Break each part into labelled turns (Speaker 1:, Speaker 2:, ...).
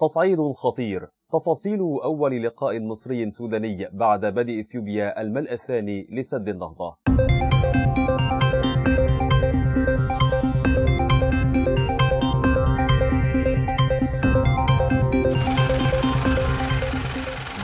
Speaker 1: تصعيد خطير تفاصيل أول لقاء مصري سوداني بعد بدء إثيوبيا الملء الثاني لسد النهضة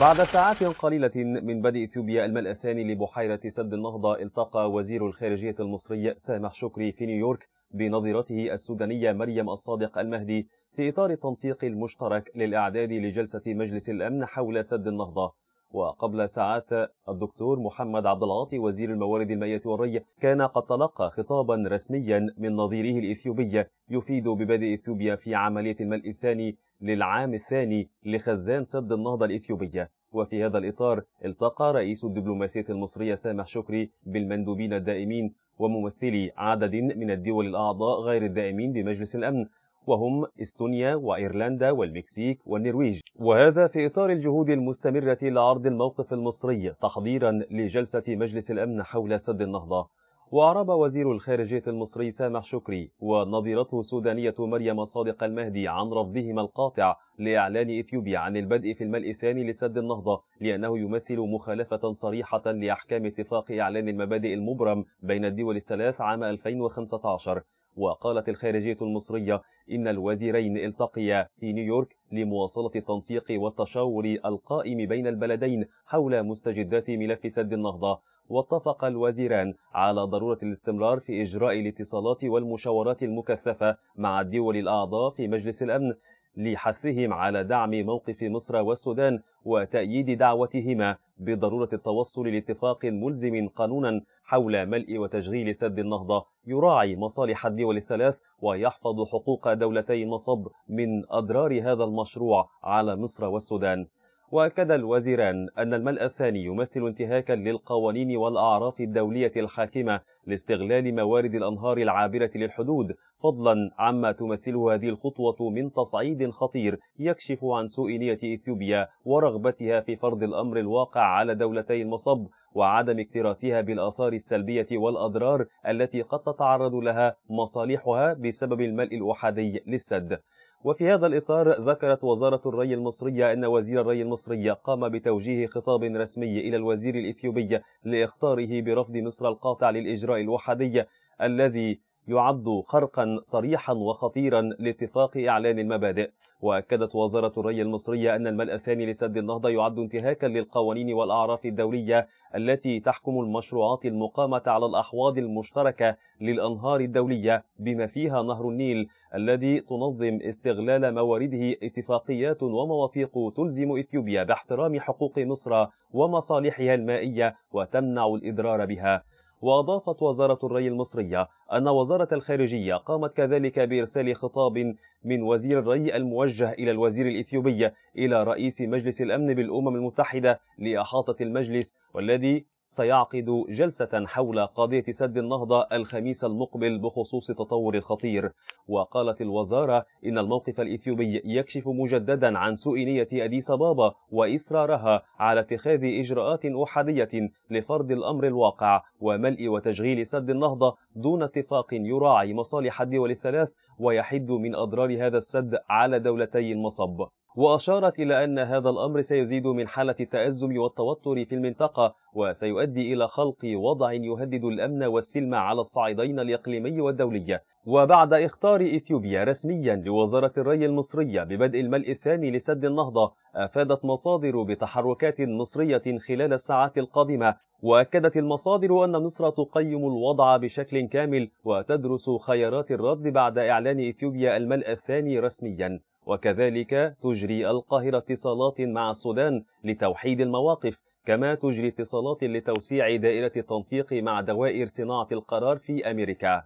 Speaker 1: بعد ساعات قليلة من بدء إثيوبيا الملء الثاني لبحيرة سد النهضة التقى وزير الخارجية المصري سامح شكري في نيويورك بنظيرته السودانية مريم الصادق المهدي في إطار التنسيق المشترك للإعداد لجلسة مجلس الأمن حول سد النهضة وقبل ساعات الدكتور محمد عبد العاطي وزير الموارد المائية والري كان قد تلقى خطابا رسميا من نظيره الإثيوبي يفيد ببدء إثيوبيا في عملية الملء الثاني للعام الثاني لخزان سد النهضة الإثيوبية وفي هذا الإطار التقى رئيس الدبلوماسية المصرية سامح شكري بالمندوبين الدائمين وممثلي عدد من الدول الأعضاء غير الدائمين بمجلس الأمن وهم استونيا وايرلندا والمكسيك والنرويج وهذا في اطار الجهود المستمره لعرض الموقف المصري تحضيرا لجلسه مجلس الامن حول سد النهضه وأعرب وزير الخارجية المصري سامح شكري ونظيرته السودانية مريم صادق المهدي عن رفضهما القاطع لإعلان إثيوبيا عن البدء في الملء الثاني لسد النهضة لأنه يمثل مخالفة صريحة لأحكام اتفاق إعلان المبادئ المبرم بين الدول الثلاث عام 2015 وقالت الخارجية المصرية إن الوزيرين التقيا في نيويورك لمواصلة التنسيق والتشاور القائم بين البلدين حول مستجدات ملف سد النهضة واتفق الوزيران على ضرورة الاستمرار في إجراء الاتصالات والمشاورات المكثفة مع الدول الأعضاء في مجلس الأمن لحثهم على دعم موقف مصر والسودان وتأييد دعوتهما بضرورة التوصل لاتفاق ملزم قانونا حول ملء وتشغيل سد النهضة يراعي مصالح الدول الثلاث ويحفظ حقوق دولتي النصب من أضرار هذا المشروع على مصر والسودان واكد الوزيران ان الملأ الثاني يمثل انتهاكا للقوانين والاعراف الدوليه الحاكمه لاستغلال موارد الانهار العابره للحدود فضلا عما تمثله هذه الخطوه من تصعيد خطير يكشف عن سوء نيه اثيوبيا ورغبتها في فرض الامر الواقع على دولتي المصب وعدم اكتراثها بالاثار السلبيه والاضرار التي قد تتعرض لها مصالحها بسبب الملء الاحادي للسد وفي هذا الإطار ذكرت وزارة الري المصرية أن وزير الري المصري قام بتوجيه خطاب رسمي إلى الوزير الإثيوبي لإخطاره برفض مصر القاطع للإجراء الوحدي الذي يعد خرقا صريحا وخطيرا لاتفاق إعلان المبادئ وأكدت وزارة الري المصرية أن الملء الثاني لسد النهضة يعد انتهاكا للقوانين والأعراف الدولية التي تحكم المشروعات المقامة على الأحواض المشتركة للأنهار الدولية بما فيها نهر النيل الذي تنظم استغلال موارده اتفاقيات ومواثيق تلزم إثيوبيا باحترام حقوق مصر ومصالحها المائية وتمنع الإضرار بها وأضافت وزارة الري المصرية أن وزارة الخارجية قامت كذلك بإرسال خطاب من وزير الري الموجه إلى الوزير الإثيوبي إلى رئيس مجلس الأمن بالأمم المتحدة لإحاطة المجلس والذي سيعقد جلسة حول قضية سد النهضة الخميس المقبل بخصوص التطور الخطير وقالت الوزارة إن الموقف الإثيوبي يكشف مجددا عن سوء نية أديس بابا وإصرارها على اتخاذ إجراءات أحادية لفرض الأمر الواقع وملء وتشغيل سد النهضة دون اتفاق يراعي مصالح الدول الثلاث ويحد من أضرار هذا السد على دولتي المصب وأشارت إلى أن هذا الأمر سيزيد من حالة التأزم والتوتر في المنطقة وسيؤدي إلى خلق وضع يهدد الأمن والسلم على الصعيدين الإقليمي والدولي وبعد إختار إثيوبيا رسميا لوزارة الري المصرية ببدء الملء الثاني لسد النهضة أفادت مصادر بتحركات مصرية خلال الساعات القادمة وأكدت المصادر أن مصر تقيم الوضع بشكل كامل وتدرس خيارات الرد بعد إعلان إثيوبيا الملء الثاني رسميا وكذلك تجري القاهرة اتصالات مع السودان لتوحيد المواقف كما تجري اتصالات لتوسيع دائرة التنسيق مع دوائر صناعة القرار في أمريكا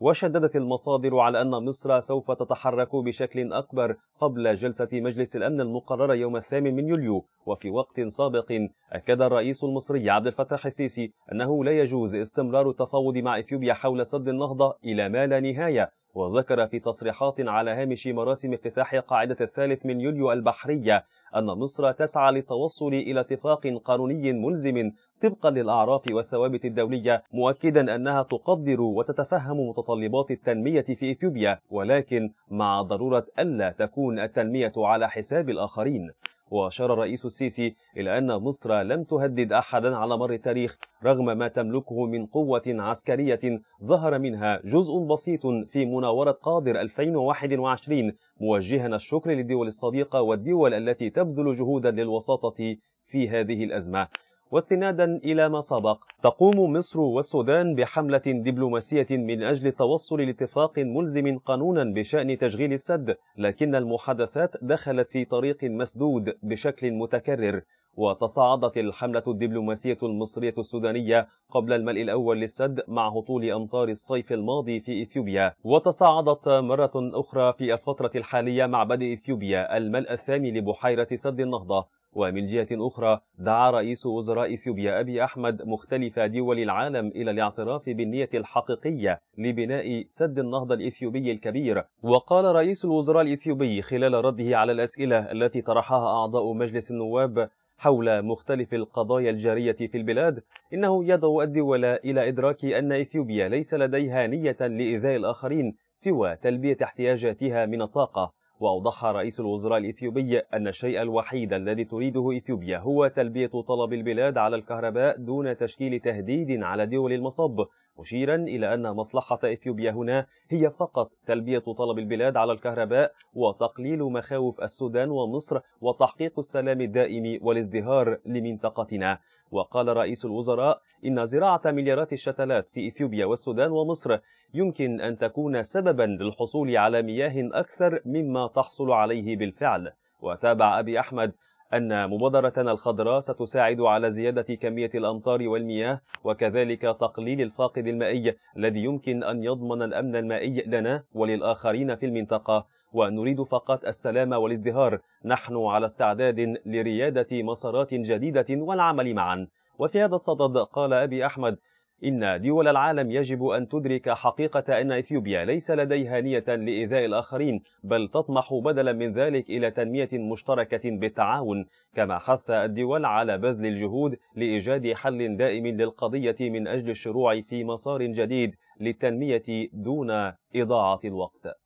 Speaker 1: وشددت المصادر على أن مصر سوف تتحرك بشكل أكبر قبل جلسة مجلس الأمن المقررة يوم الثامن من يوليو وفي وقت سابق أكد الرئيس المصري عبد الفتاح السيسي أنه لا يجوز استمرار التفاوض مع إثيوبيا حول سد النهضة إلى ما لا نهاية وذكر في تصريحات على هامش مراسم افتتاح قاعدة الثالث من يوليو البحرية أن مصر تسعى للتوصل إلى اتفاق قانوني ملزم طبقا للأعراف والثوابت الدولية مؤكدا أنها تقدر وتتفهم متطلبات التنمية في إثيوبيا ولكن مع ضرورة ألا تكون التنمية على حساب الآخرين وأشار الرئيس السيسي إلى أن مصر لم تهدد أحدا على مر التاريخ رغم ما تملكه من قوة عسكرية ظهر منها جزء بسيط في مناورة قادر 2021 موجها الشكر للدول الصديقة والدول التي تبذل جهودا للوساطة في هذه الأزمة واستنادا إلى ما سبق تقوم مصر والسودان بحملة دبلوماسية من أجل التوصل لاتفاق ملزم قانونا بشأن تشغيل السد لكن المحادثات دخلت في طريق مسدود بشكل متكرر وتصاعدت الحملة الدبلوماسية المصرية السودانية قبل الملء الأول للسد مع هطول أمطار الصيف الماضي في إثيوبيا وتصاعدت مرة أخرى في الفترة الحالية مع بدء إثيوبيا الملء الثاني لبحيرة سد النهضة ومن جهة أخرى دعا رئيس وزراء إثيوبيا أبي أحمد مختلف دول العالم إلى الاعتراف بالنية الحقيقية لبناء سد النهضة الإثيوبي الكبير وقال رئيس الوزراء الإثيوبي خلال رده على الأسئلة التي طرحها أعضاء مجلس النواب حول مختلف القضايا الجارية في البلاد إنه يدعو الدول إلى إدراك أن إثيوبيا ليس لديها نية لإيذاء الآخرين سوى تلبية احتياجاتها من الطاقة وأوضح رئيس الوزراء الإثيوبي أن الشيء الوحيد الذي تريده إثيوبيا هو تلبية طلب البلاد على الكهرباء دون تشكيل تهديد على دول المصب مشيرا إلى أن مصلحة إثيوبيا هنا هي فقط تلبية طلب البلاد على الكهرباء وتقليل مخاوف السودان ومصر وتحقيق السلام الدائم والازدهار لمنطقتنا وقال رئيس الوزراء إن زراعة مليارات الشتلات في إثيوبيا والسودان ومصر يمكن أن تكون سببا للحصول على مياه أكثر مما تحصل عليه بالفعل وتابع أبي أحمد أن مبادرتنا الخضراء ستساعد على زيادة كمية الأمطار والمياه وكذلك تقليل الفاقد المائي الذي يمكن أن يضمن الأمن المائي لنا وللآخرين في المنطقة ونريد فقط السلام والازدهار نحن على استعداد لريادة مسارات جديدة والعمل معا وفي هذا الصدد قال أبي أحمد إن دول العالم يجب أن تدرك حقيقة أن إثيوبيا ليس لديها نية لإيذاء الآخرين بل تطمح بدلا من ذلك إلى تنمية مشتركة بالتعاون كما حث الدول على بذل الجهود لإيجاد حل دائم للقضية من أجل الشروع في مسار جديد للتنمية دون إضاعة الوقت.